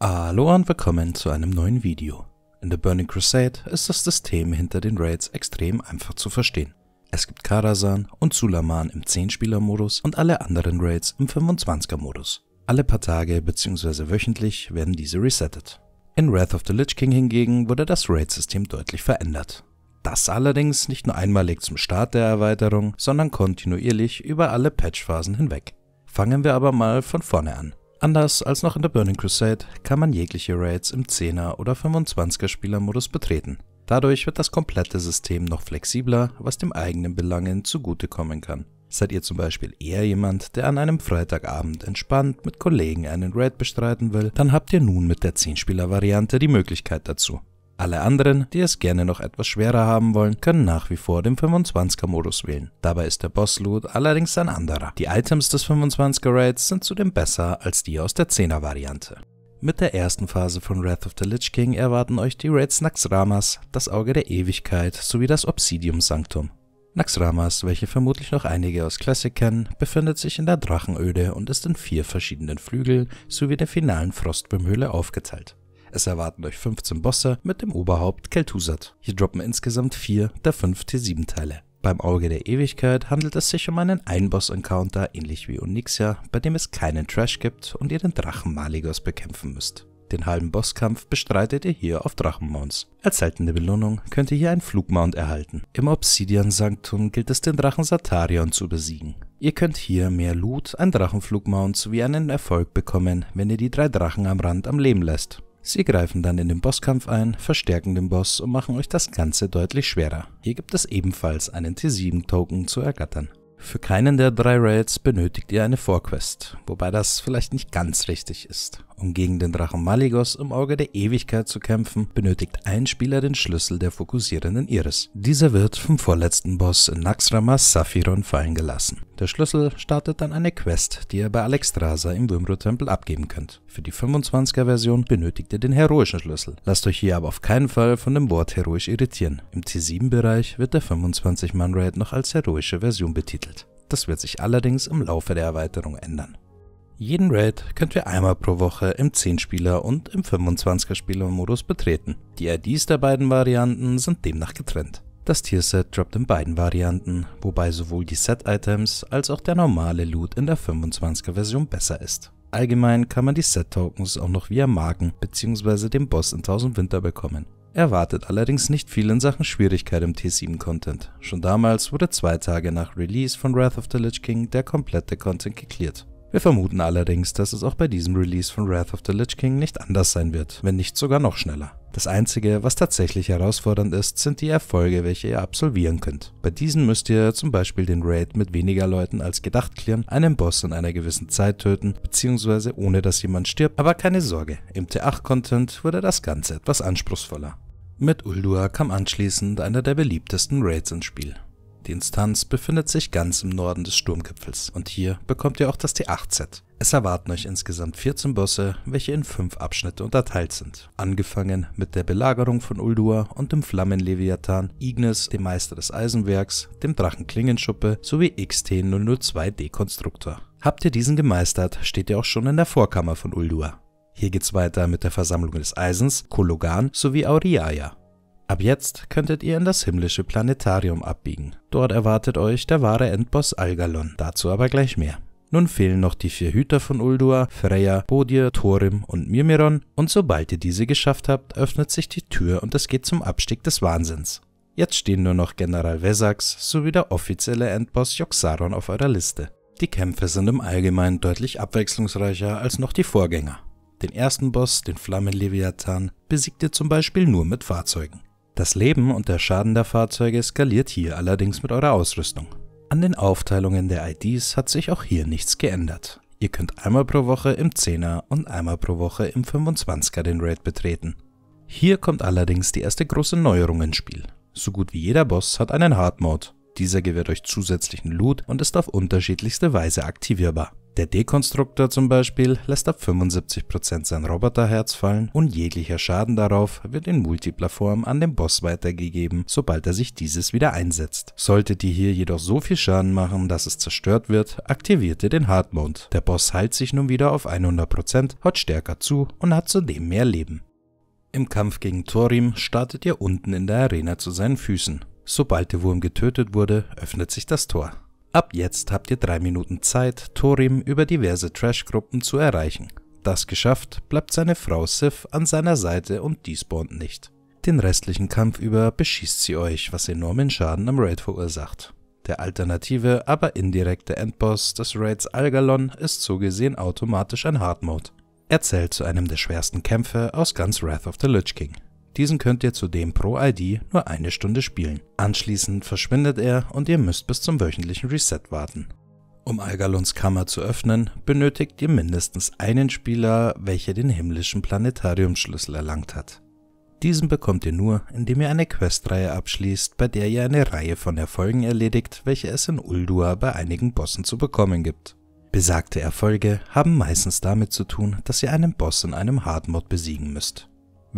Hallo und willkommen zu einem neuen Video. In The Burning Crusade ist das System hinter den Raids extrem einfach zu verstehen. Es gibt Karazan und Sulaman im 10-Spieler-Modus und alle anderen Raids im 25er-Modus. Alle paar Tage bzw. wöchentlich werden diese resettet. In Wrath of the Lich King hingegen wurde das Raid-System deutlich verändert. Das allerdings nicht nur einmalig zum Start der Erweiterung, sondern kontinuierlich über alle Patchphasen hinweg. Fangen wir aber mal von vorne an. Anders als noch in der Burning Crusade kann man jegliche Raids im 10er oder 25er Spielermodus betreten. Dadurch wird das komplette System noch flexibler, was dem eigenen Belangen zugutekommen kann. Seid ihr zum Beispiel eher jemand, der an einem Freitagabend entspannt mit Kollegen einen Raid bestreiten will, dann habt ihr nun mit der 10-Spieler-Variante die Möglichkeit dazu. Alle anderen, die es gerne noch etwas schwerer haben wollen, können nach wie vor den 25er Modus wählen. Dabei ist der Boss-Loot allerdings ein anderer. Die Items des 25er Raids sind zudem besser als die aus der 10er Variante. Mit der ersten Phase von Wrath of the Lich King erwarten euch die Raids Naxramas, das Auge der Ewigkeit sowie das Obsidium Sanctum. Naxramas, welche vermutlich noch einige aus Classic kennen, befindet sich in der Drachenöde und ist in vier verschiedenen Flügel sowie der finalen Frostböhmhöhle aufgeteilt. Es erwarten euch 15 Bosse mit dem Oberhaupt Kel'Thuzad. Hier droppen insgesamt 4 der 5 T7-Teile. Beim Auge der Ewigkeit handelt es sich um einen Einboss-Encounter, ähnlich wie Onyxia, bei dem es keinen Trash gibt und ihr den Drachen Maligos bekämpfen müsst. Den halben Bosskampf bestreitet ihr hier auf Drachenmounts. Als seltene Belohnung könnt ihr hier einen Flugmount erhalten. Im Obsidian sanktum gilt es den Drachen Satarion zu besiegen. Ihr könnt hier mehr Loot, einen Drachenflugmount sowie einen Erfolg bekommen, wenn ihr die drei Drachen am Rand am Leben lässt. Sie greifen dann in den Bosskampf ein, verstärken den Boss und machen euch das Ganze deutlich schwerer. Hier gibt es ebenfalls einen T7-Token zu ergattern. Für keinen der drei Raids benötigt ihr eine Vorquest, wobei das vielleicht nicht ganz richtig ist. Um gegen den Drachen Maligos im Auge der Ewigkeit zu kämpfen, benötigt ein Spieler den Schlüssel der fokussierenden Iris. Dieser wird vom vorletzten Boss Naxramas Saphiron fallen gelassen. Der Schlüssel startet dann eine Quest, die ihr bei Alexstrasa im Wymro-Tempel abgeben könnt. Für die 25er-Version benötigt ihr den heroischen Schlüssel. Lasst euch hier aber auf keinen Fall von dem Wort heroisch irritieren. Im T7-Bereich wird der 25-Mann-Raid noch als heroische Version betitelt. Das wird sich allerdings im Laufe der Erweiterung ändern. Jeden Raid könnt ihr einmal pro Woche im 10-Spieler- und im 25er-Spieler-Modus betreten. Die IDs der beiden Varianten sind demnach getrennt. Das Tierset droppt in beiden Varianten, wobei sowohl die Set-Items als auch der normale Loot in der 25er-Version besser ist. Allgemein kann man die Set-Tokens auch noch via Marken bzw. dem Boss in 1000 Winter bekommen. Erwartet allerdings nicht viel in Sachen Schwierigkeit im T7-Content. Schon damals wurde zwei Tage nach Release von Wrath of the Lich King der komplette Content geklärt. Wir vermuten allerdings, dass es auch bei diesem Release von Wrath of the Lich King nicht anders sein wird, wenn nicht sogar noch schneller. Das einzige, was tatsächlich herausfordernd ist, sind die Erfolge, welche ihr absolvieren könnt. Bei diesen müsst ihr zum Beispiel den Raid mit weniger Leuten als gedacht klären, einen Boss in einer gewissen Zeit töten, beziehungsweise ohne dass jemand stirbt, aber keine Sorge, im T8-Content wurde das Ganze etwas anspruchsvoller. Mit Uldua kam anschließend einer der beliebtesten Raids ins Spiel. Die Instanz befindet sich ganz im Norden des Sturmgipfels und hier bekommt ihr auch das T8-Set. Es erwarten euch insgesamt 14 Bosse, welche in 5 Abschnitte unterteilt sind. Angefangen mit der Belagerung von Uldua und dem Flammenleviathan, Ignis, dem Meister des Eisenwerks, dem Drachen Klingenschuppe sowie XT002D Konstruktor. Habt ihr diesen gemeistert, steht ihr auch schon in der Vorkammer von Uldua. Hier geht's weiter mit der Versammlung des Eisens, Kologan sowie Auriaia. Ab jetzt könntet ihr in das himmlische Planetarium abbiegen. Dort erwartet euch der wahre Endboss Algalon, dazu aber gleich mehr. Nun fehlen noch die vier Hüter von Uldua, Freya, Bodir, Thorim und Mirmiron und sobald ihr diese geschafft habt, öffnet sich die Tür und es geht zum Abstieg des Wahnsinns. Jetzt stehen nur noch General Vesax sowie der offizielle Endboss Joxaron auf eurer Liste. Die Kämpfe sind im Allgemeinen deutlich abwechslungsreicher als noch die Vorgänger. Den ersten Boss, den Flammenleviathan, besiegt ihr zum Beispiel nur mit Fahrzeugen. Das Leben und der Schaden der Fahrzeuge skaliert hier allerdings mit eurer Ausrüstung. An den Aufteilungen der IDs hat sich auch hier nichts geändert. Ihr könnt einmal pro Woche im 10er und einmal pro Woche im 25er den Raid betreten. Hier kommt allerdings die erste große Neuerung ins Spiel. So gut wie jeder Boss hat einen Hard Mode. Dieser gewährt euch zusätzlichen Loot und ist auf unterschiedlichste Weise aktivierbar. Der Dekonstruktor zum Beispiel lässt ab 75% sein Roboterherz fallen und jeglicher Schaden darauf wird in multipler Form an den Boss weitergegeben, sobald er sich dieses wieder einsetzt. Solltet ihr hier jedoch so viel Schaden machen, dass es zerstört wird, aktiviert ihr den Hard Der Boss heilt sich nun wieder auf 100%, haut stärker zu und hat zudem mehr Leben. Im Kampf gegen Thorim startet ihr unten in der Arena zu seinen Füßen. Sobald der Wurm getötet wurde, öffnet sich das Tor. Ab jetzt habt ihr drei Minuten Zeit, Torim über diverse Trash-Gruppen zu erreichen. Das geschafft, bleibt seine Frau Sif an seiner Seite und despawnt nicht. Den restlichen Kampf über beschießt sie euch, was enormen Schaden am Raid verursacht. Der alternative, aber indirekte Endboss des Raids Algalon ist so gesehen automatisch ein Hard Mode. Er zählt zu einem der schwersten Kämpfe aus ganz Wrath of the Lich King. Diesen könnt ihr zudem pro ID nur eine Stunde spielen. Anschließend verschwindet er und ihr müsst bis zum wöchentlichen Reset warten. Um Algalons Kammer zu öffnen, benötigt ihr mindestens einen Spieler, welcher den himmlischen Planetariumschlüssel erlangt hat. Diesen bekommt ihr nur, indem ihr eine Questreihe abschließt, bei der ihr eine Reihe von Erfolgen erledigt, welche es in Uldua bei einigen Bossen zu bekommen gibt. Besagte Erfolge haben meistens damit zu tun, dass ihr einen Boss in einem Hardmod besiegen müsst.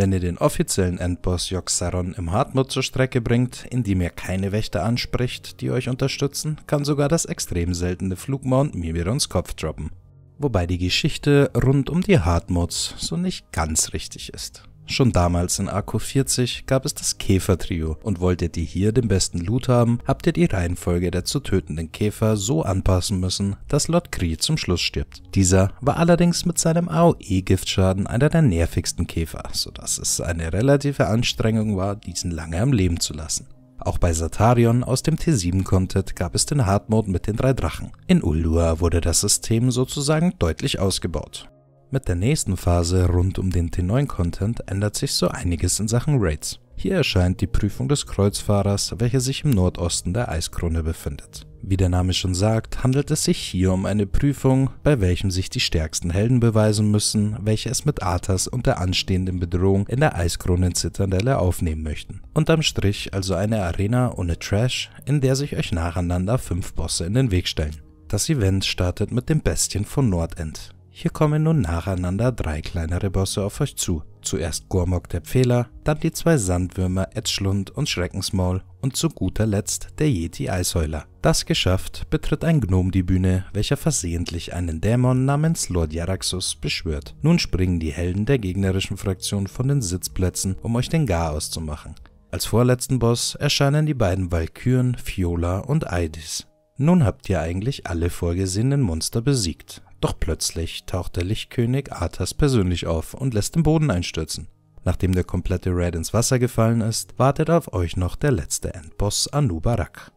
Wenn ihr den offiziellen Endboss Yogg-Saron im Hardmode zur Strecke bringt, indem ihr keine Wächter anspricht, die euch unterstützen, kann sogar das extrem seltene Flugmount Mimirons Kopf droppen. Wobei die Geschichte rund um die Hardmods so nicht ganz richtig ist. Schon damals in Akku 40 gab es das Käfer-Trio und wolltet ihr hier den besten Loot haben, habt ihr die Reihenfolge der zu tötenden Käfer so anpassen müssen, dass Lord Kree zum Schluss stirbt. Dieser war allerdings mit seinem AOE-Giftschaden einer der nervigsten Käfer, sodass es eine relative Anstrengung war, diesen lange am Leben zu lassen. Auch bei Satarion aus dem T7-Content gab es den Hard Mode mit den drei Drachen. In Ulua wurde das System sozusagen deutlich ausgebaut. Mit der nächsten Phase rund um den T9-Content ändert sich so einiges in Sachen Raids. Hier erscheint die Prüfung des Kreuzfahrers, welche sich im Nordosten der Eiskrone befindet. Wie der Name schon sagt, handelt es sich hier um eine Prüfung, bei welchem sich die stärksten Helden beweisen müssen, welche es mit Arthas und der anstehenden Bedrohung in der Eiskronenzitadelle aufnehmen möchten. Unterm Strich also eine Arena ohne Trash, in der sich euch nacheinander fünf Bosse in den Weg stellen. Das Event startet mit dem Bestien von Nordend, hier kommen nun nacheinander drei kleinere Bosse auf euch zu. Zuerst Gormok der Pfähler, dann die zwei Sandwürmer Edschlund und Schreckensmaul und zu guter Letzt der Yeti Eisheuler. Das geschafft, betritt ein Gnom die Bühne, welcher versehentlich einen Dämon namens Lord Jaraxus beschwört. Nun springen die Helden der gegnerischen Fraktion von den Sitzplätzen, um euch den Garaus zu machen. Als vorletzten Boss erscheinen die beiden Valkyren Fiola und Aidis. Nun habt ihr eigentlich alle vorgesehenen Monster besiegt. Doch plötzlich taucht der Lichtkönig Arthas persönlich auf und lässt den Boden einstürzen. Nachdem der komplette Red ins Wasser gefallen ist, wartet auf euch noch der letzte Endboss Anubarak.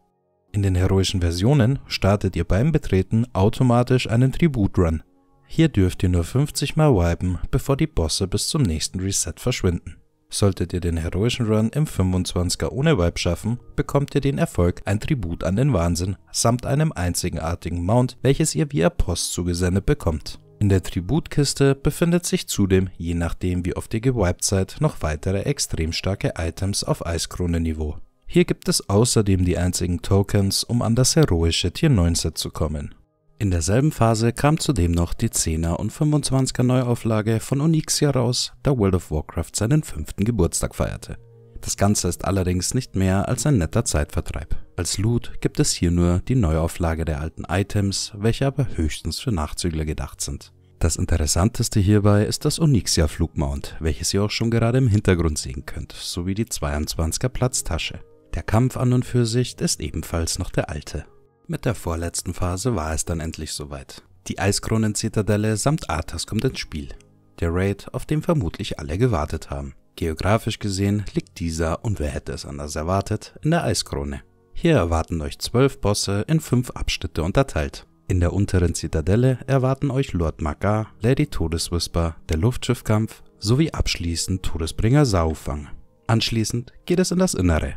In den heroischen Versionen startet ihr beim Betreten automatisch einen Tributrun. Hier dürft ihr nur 50 mal wipen, bevor die Bosse bis zum nächsten Reset verschwinden. Solltet ihr den heroischen Run im 25er ohne Vibe schaffen, bekommt ihr den Erfolg ein Tribut an den Wahnsinn samt einem einzigartigen Mount, welches ihr via Post zugesendet bekommt. In der Tributkiste befindet sich zudem, je nachdem wie oft ihr gewiped seid, noch weitere extrem starke Items auf Eiskrone-Niveau. Hier gibt es außerdem die einzigen Tokens, um an das heroische Tier 9 Set zu kommen. In derselben Phase kam zudem noch die 10er und 25er Neuauflage von Onyxia raus, da World of Warcraft seinen fünften Geburtstag feierte. Das Ganze ist allerdings nicht mehr als ein netter Zeitvertreib. Als Loot gibt es hier nur die Neuauflage der alten Items, welche aber höchstens für Nachzügler gedacht sind. Das interessanteste hierbei ist das Onyxia Flugmount, welches ihr auch schon gerade im Hintergrund sehen könnt, sowie die 22er Platztasche. Der Kampf an und für sich ist ebenfalls noch der alte mit der vorletzten Phase war es dann endlich soweit. Die Eiskronenzitadelle samt Arthas kommt ins Spiel. Der Raid, auf den vermutlich alle gewartet haben. Geografisch gesehen liegt dieser, und wer hätte es anders erwartet, in der Eiskrone. Hier erwarten euch zwölf Bosse in fünf Abschnitte unterteilt. In der unteren Zitadelle erwarten euch Lord Magar, Lady Todeswhisper, der Luftschiffkampf sowie abschließend Todesbringer Saufang. Anschließend geht es in das Innere.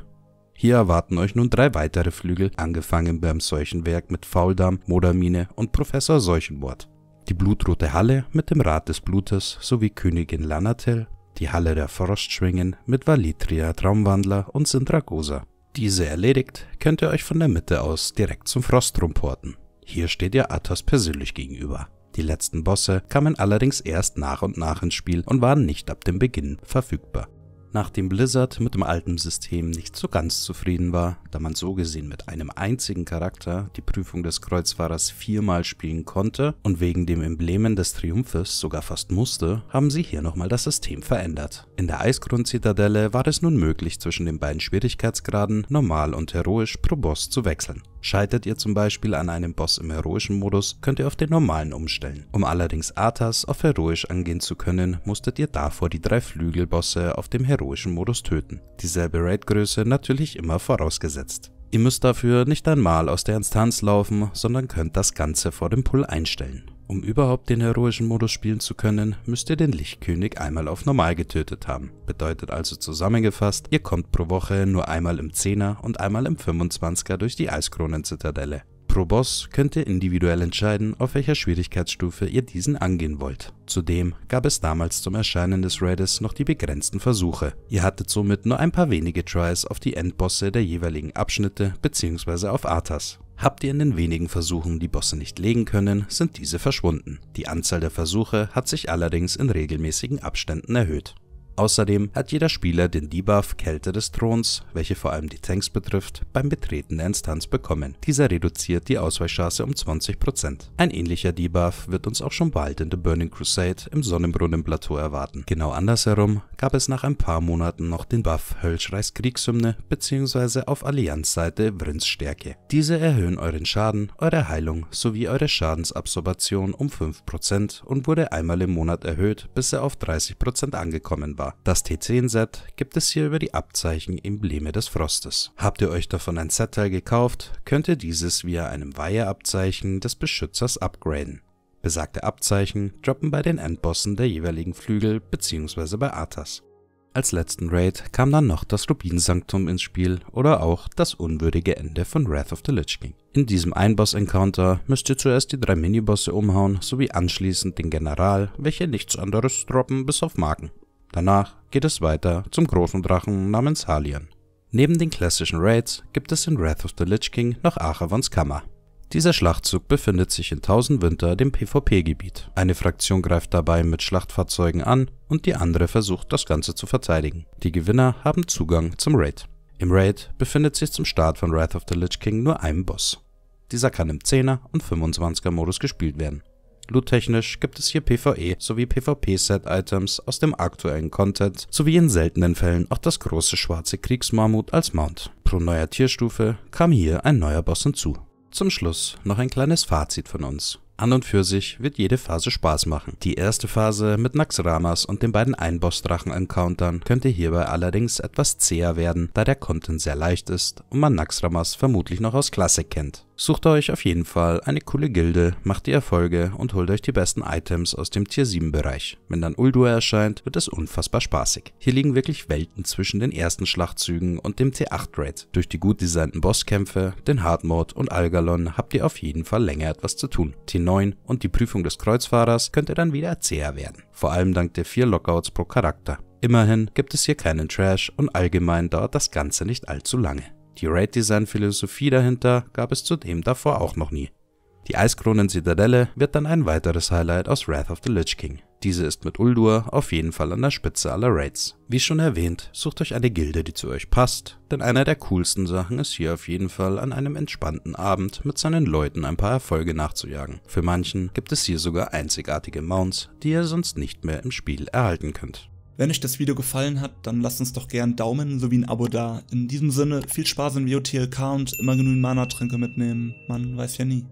Hier erwarten euch nun drei weitere Flügel, angefangen beim Seuchenwerk mit Fauldarm, Modermine und Professor Seuchenbord. Die blutrote Halle mit dem Rat des Blutes sowie Königin Lanatel, die Halle der Frostschwingen mit Valitria, Traumwandler und Sindragosa. Diese erledigt, könnt ihr euch von der Mitte aus direkt zum Frostrum porten. Hier steht ihr Athos persönlich gegenüber. Die letzten Bosse kamen allerdings erst nach und nach ins Spiel und waren nicht ab dem Beginn verfügbar nachdem Blizzard mit dem alten System nicht so ganz zufrieden war, da man so gesehen mit einem einzigen Charakter die Prüfung des Kreuzfahrers viermal spielen konnte und wegen dem Emblemen des Triumphes sogar fast musste, haben sie hier nochmal das System verändert. In der Eisgrund-Zitadelle war es nun möglich, zwischen den beiden Schwierigkeitsgraden normal und heroisch pro Boss zu wechseln. Scheitert ihr zum Beispiel an einem Boss im heroischen Modus, könnt ihr auf den normalen umstellen. Um allerdings Arthas auf heroisch angehen zu können, musstet ihr davor die drei Flügelbosse auf dem heroischen Modus töten. Dieselbe Raidgröße natürlich immer vorausgesetzt. Ihr müsst dafür nicht einmal aus der Instanz laufen, sondern könnt das Ganze vor dem Pull einstellen. Um überhaupt den heroischen Modus spielen zu können, müsst ihr den Lichtkönig einmal auf normal getötet haben. Bedeutet also zusammengefasst, ihr kommt pro Woche nur einmal im 10er und einmal im 25er durch die Eiskronenzitadelle. Pro Boss könnt ihr individuell entscheiden, auf welcher Schwierigkeitsstufe ihr diesen angehen wollt. Zudem gab es damals zum Erscheinen des Raiders noch die begrenzten Versuche. Ihr hattet somit nur ein paar wenige Tries auf die Endbosse der jeweiligen Abschnitte bzw. auf Arthas. Habt ihr in den wenigen Versuchen die Bosse nicht legen können, sind diese verschwunden. Die Anzahl der Versuche hat sich allerdings in regelmäßigen Abständen erhöht. Außerdem hat jeder Spieler den Debuff Kälte des Throns, welche vor allem die Tanks betrifft, beim Betreten der Instanz bekommen. Dieser reduziert die Ausweichchance um 20%. Ein ähnlicher Debuff wird uns auch schon bald in The Burning Crusade im Sonnenbrunnenplateau erwarten. Genau andersherum gab es nach ein paar Monaten noch den Buff Höllschreis Kriegshymne bzw. auf Allianzseite seite Vrins Stärke. Diese erhöhen euren Schaden, eure Heilung sowie eure Schadensabsorption um 5% und wurde einmal im Monat erhöht, bis er auf 30% angekommen war. Das T10-Set gibt es hier über die Abzeichen Embleme des Frostes. Habt ihr euch davon ein Set-Teil gekauft, könnt ihr dieses via einem Weiherabzeichen des Beschützers upgraden. Besagte Abzeichen droppen bei den Endbossen der jeweiligen Flügel bzw. bei Arthas. Als letzten Raid kam dann noch das Rubinsanktum ins Spiel oder auch das unwürdige Ende von Wrath of the Lich King. In diesem Einboss-Encounter müsst ihr zuerst die drei Minibosse umhauen sowie anschließend den General, welche nichts anderes droppen bis auf Marken. Danach geht es weiter zum großen Drachen namens Halion. Neben den klassischen Raids gibt es in Wrath of the Lich King noch Aravons Kammer, dieser Schlachtzug befindet sich in Tausendwinter, dem PvP-Gebiet. Eine Fraktion greift dabei mit Schlachtfahrzeugen an und die andere versucht, das Ganze zu verteidigen. Die Gewinner haben Zugang zum Raid. Im Raid befindet sich zum Start von Wrath of the Lich King nur ein Boss. Dieser kann im 10er und 25er Modus gespielt werden. Loot-technisch gibt es hier PvE sowie PvP-Set-Items aus dem aktuellen Content sowie in seltenen Fällen auch das große schwarze Kriegsmarmut als Mount. Pro neuer Tierstufe kam hier ein neuer Boss hinzu. Zum Schluss noch ein kleines Fazit von uns. An und für sich wird jede Phase Spaß machen. Die erste Phase mit Naxramas und den beiden Einboss-Drachen-Encountern könnte hierbei allerdings etwas zäher werden, da der Content sehr leicht ist und man Naxramas vermutlich noch aus Klassik kennt. Sucht euch auf jeden Fall eine coole Gilde, macht die Erfolge und holt euch die besten Items aus dem Tier 7 Bereich. Wenn dann Uldua erscheint, wird es unfassbar spaßig. Hier liegen wirklich Welten zwischen den ersten Schlachtzügen und dem T8 Raid. Durch die gut designten Bosskämpfe, den Hardmode und Algalon habt ihr auf jeden Fall länger etwas zu tun. T9 und die Prüfung des Kreuzfahrers könnt ihr dann wieder zäher werden. Vor allem dank der vier Lockouts pro Charakter. Immerhin gibt es hier keinen Trash und allgemein dauert das Ganze nicht allzu lange. Die Raid Design Philosophie dahinter gab es zudem davor auch noch nie. Die Eiskronen-Zitadelle wird dann ein weiteres Highlight aus Wrath of the Lich King. Diese ist mit Uldur auf jeden Fall an der Spitze aller Raids. Wie schon erwähnt, sucht euch eine Gilde, die zu euch passt, denn einer der coolsten Sachen ist hier auf jeden Fall an einem entspannten Abend mit seinen Leuten ein paar Erfolge nachzujagen. Für manchen gibt es hier sogar einzigartige Mounts, die ihr sonst nicht mehr im Spiel erhalten könnt. Wenn euch das Video gefallen hat, dann lasst uns doch gern Daumen sowie ein Abo da. In diesem Sinne, viel Spaß im WOTLK und immer genügend Mana-Tränke mitnehmen. Man weiß ja nie.